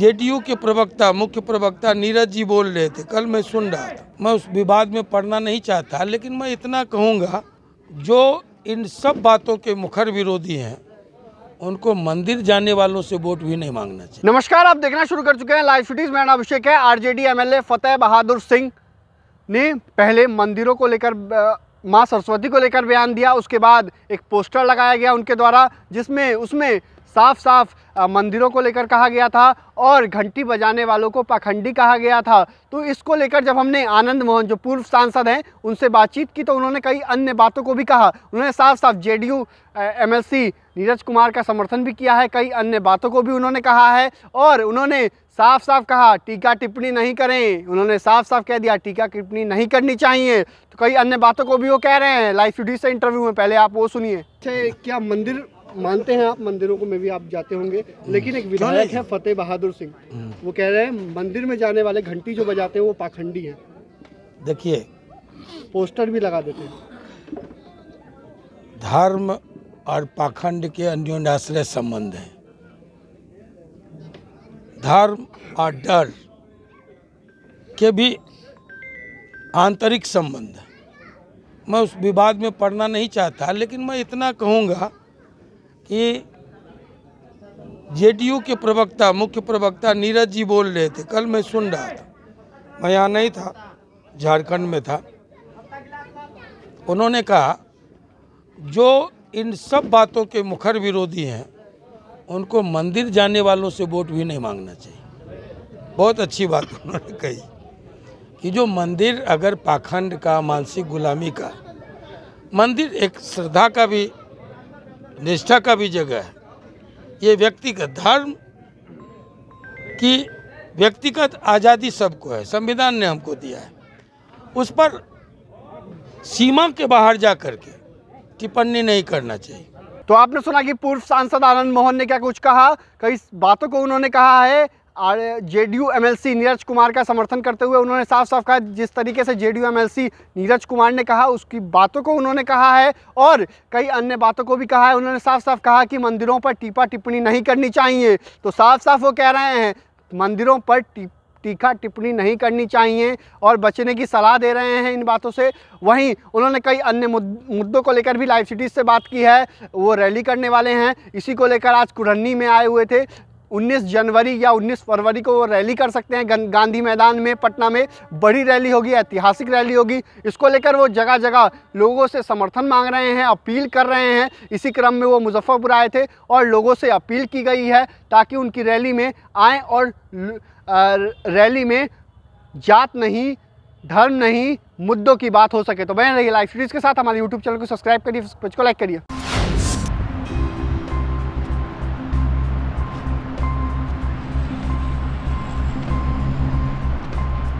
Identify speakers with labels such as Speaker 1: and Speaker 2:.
Speaker 1: JDU के प्रवक्ता मुख्य प्रवक्ता नीरज जी बोल रहे थे कल मैं सुन रहा था मैं उस विवाद में पढ़ना नहीं चाहता लेकिन मैं इतना कहूँगा जो इन सब बातों के मुखर विरोधी हैं उनको मंदिर जाने वालों से वोट भी नहीं मांगना चाहिए
Speaker 2: नमस्कार आप देखना शुरू कर चुके हैं लाइव सिटीज मेरा अभिषेक है आरजेडी एमएलए फतेह बहादुर सिंह ने पहले मंदिरों को लेकर माँ सरस्वती को लेकर बयान दिया उसके बाद एक पोस्टर लगाया गया उनके द्वारा जिसमें उसमें साफ साफ मंदिरों को लेकर कहा गया था और घंटी बजाने वालों को पाखंडी कहा गया था तो इसको लेकर जब हमने आनंद मोहन जो पूर्व सांसद हैं उनसे बातचीत की तो उन्होंने कई अन्य बातों को भी कहा उन्होंने साफ साफ जेडीयू एमएलसी नीरज कुमार का समर्थन भी किया है कई अन्य बातों को भी उन्होंने कहा है और उन्होंने साफ साफ कहा टीका टिप्पणी नहीं करें उन्होंने साफ साफ कह दिया टीका टिप्पणी नहीं करनी चाहिए तो कई अन्य बातों को भी वो कह रहे हैं लाइव से इंटरव्यू में पहले आप वो सुनिए अच्छा, क्या मंदिर मानते हैं आप मंदिरों को में भी आप जाते होंगे लेकिन एक विधायक है फतेह बहादुर सिंह वो कह रहे हैं मंदिर में जाने वाले घंटी जो बजाते हैं वो पाखंडी है देखिए पोस्टर भी लगा देते हैं
Speaker 1: धर्म और पाखंड के अन्योन्याश्रय संबंध है धर्म और डर के भी आंतरिक संबंध है मैं उस विवाद में पढ़ना नहीं चाहता लेकिन मैं इतना कहूँगा कि जेडीयू के प्रवक्ता मुख्य प्रवक्ता नीरज जी बोल रहे थे कल मैं सुन रहा था मैं यहाँ नहीं था झारखंड में था उन्होंने कहा जो इन सब बातों के मुखर विरोधी हैं उनको मंदिर जाने वालों से वोट भी नहीं मांगना चाहिए बहुत अच्छी बात उन्होंने कही कि जो मंदिर अगर पाखंड का मानसिक गुलामी का मंदिर एक श्रद्धा का भी निष्ठा का भी जगह है ये व्यक्तिगत धर्म की व्यक्तिगत आज़ादी सबको है संविधान ने हमको दिया है उस पर सीमा के बाहर जा कर के टिप्पणी नहीं करना चाहिए
Speaker 2: तो आपने सुना कि पूर्व सांसद आनंद मोहन ने क्या कुछ कहा कई बातों को उन्होंने कहा है जेडीयू एमएलसी नीरज कुमार का समर्थन करते हुए उन्होंने साफ साफ कहा जिस तरीके से जेडीयू एमएलसी नीरज कुमार ने कहा उसकी बातों को उन्होंने कहा है और कई अन्य बातों को भी कहा है उन्होंने साफ साफ कहा कि मंदिरों पर टीपा टिप्पणी नहीं करनी चाहिए तो साफ साफ वो कह रहे हैं मंदिरों पर टीप तीखा टिप्पणी नहीं करनी चाहिए और बचने की सलाह दे रहे हैं इन बातों से वहीं उन्होंने कई अन्य मुद्दों को लेकर भी लाइव सिटीज़ से बात की है वो रैली करने वाले हैं इसी को लेकर आज कुरन्नी में आए हुए थे 19 जनवरी या 19 फरवरी को वो रैली कर सकते हैं गांधी मैदान में पटना में बड़ी रैली होगी ऐतिहासिक रैली होगी इसको लेकर वो जगह जगह लोगों से समर्थन मांग रहे हैं अपील कर रहे हैं इसी क्रम में वो मुजफ्फरपुर आए थे और लोगों से अपील की गई है ताकि उनकी रैली में आए और रैली में जात नहीं धर्म नहीं मुद्दों की बात हो सके तो बहन रही लाइफ सीरीज़ के साथ हमारे यूट्यूब चैनल को सब्सक्राइब करिए पेज को लाइक करिए